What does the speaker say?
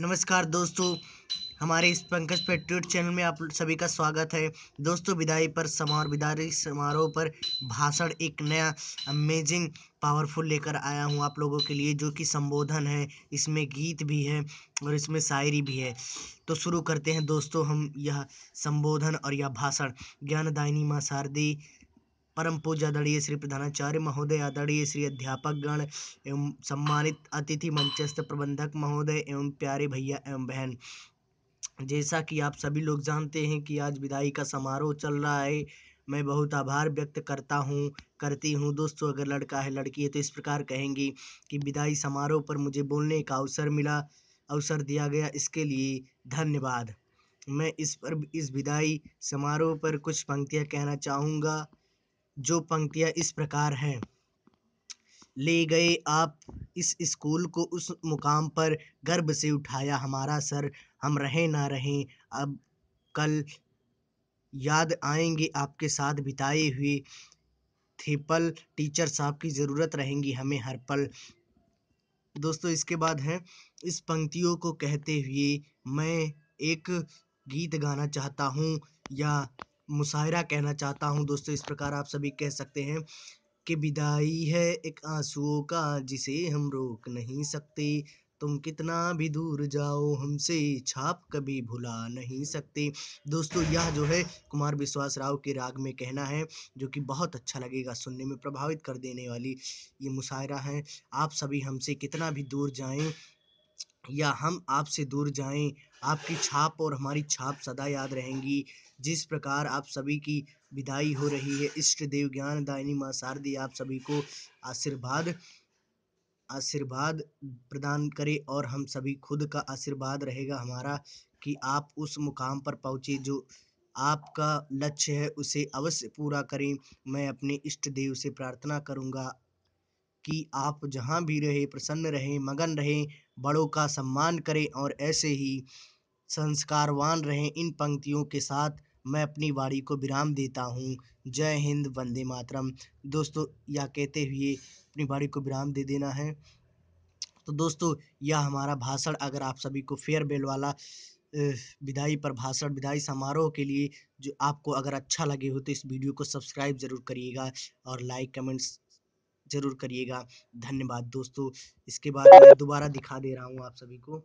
नमस्कार दोस्तों हमारे इस पंकज पेट्रियोट चैनल में आप सभी का स्वागत है दोस्तों विदाई पर समारोह विदाई समारोह पर भाषण एक नया अमेजिंग पावरफुल लेकर आया हूँ आप लोगों के लिए जो कि संबोधन है इसमें गीत भी है और इसमें शायरी भी है तो शुरू करते हैं दोस्तों हम यह संबोधन और यह भाषण ज्ञानदायिनी माँ शारदी परम पूज्य आदरणीय श्री प्रधानाचार्य महोदय आदरणीय श्री अध्यापक गण एवं सम्मानित अतिथि मंचस्थ प्रबंधक महोदय एवं प्यारे भैया एवं बहन जैसा कि आप सभी लोग जानते हैं कि आज विदाई का समारोह चल रहा है मैं बहुत आभार व्यक्त करता हूँ करती हूँ दोस्तों अगर लड़का है लड़की है तो इस प्रकार कहेंगी कि विदाई समारोह पर मुझे बोलने का अवसर मिला अवसर दिया गया इसके लिए धन्यवाद मैं इस पर इस विदाई समारोह पर कुछ पंक्तियाँ कहना चाहूँगा जो पंक्तियाँ इस प्रकार हैं ले गए आप इस स्कूल को उस मुकाम पर गर्व से उठाया हमारा सर हम रहे ना रहे अब कल याद आएंगे आपके साथ बिताए हुए थे पल टीचर साहब की ज़रूरत रहेंगी हमें हर पल दोस्तों इसके बाद है इस पंक्तियों को कहते हुए मैं एक गीत गाना चाहता हूँ या मुशायरा कहना चाहता हूँ दोस्तों इस प्रकार आप सभी कह सकते हैं कि विदाई है एक आंसुओं का जिसे हम रोक नहीं सकते तुम कितना भी दूर जाओ हमसे छाप कभी भुला नहीं सकते दोस्तों यह जो है कुमार विश्वास राव के राग में कहना है जो कि बहुत अच्छा लगेगा सुनने में प्रभावित कर देने वाली ये मुशायरा है आप सभी हमसे कितना भी दूर जाएं या हम आपसे दूर जाएं आपकी छाप और हमारी छाप सदा याद रहेंगी जिस प्रकार आप सभी की विदाई हो रही है इष्ट देव ज्ञान दायनी माँ शारदी आप सभी को आशीर्वाद आशीर्वाद प्रदान करे और हम सभी खुद का आशीर्वाद रहेगा हमारा कि आप उस मुकाम पर पहुँचे जो आपका लक्ष्य है उसे अवश्य पूरा करें मैं अपने इष्ट देव से प्रार्थना करूँगा कि आप जहाँ भी रहे प्रसन्न रहें मगन रहें बड़ों का सम्मान करें और ऐसे ही संस्कारवान रहें इन पंक्तियों के साथ मैं अपनी वाणी को विराम देता हूँ जय हिंद वंदे मातरम दोस्तों यह कहते हुए अपनी वाणी को विराम दे देना है तो दोस्तों यह हमारा भाषण अगर आप सभी को फेयरवेल वाला विदाई पर भाषण विदाई समारोह के लिए जो आपको अगर अच्छा लगे हो तो इस वीडियो को सब्सक्राइब ज़रूर करिएगा और लाइक कमेंट्स ज़रूर करिएगा धन्यवाद दोस्तों इसके बाद मैं दोबारा दिखा दे रहा हूँ आप सभी को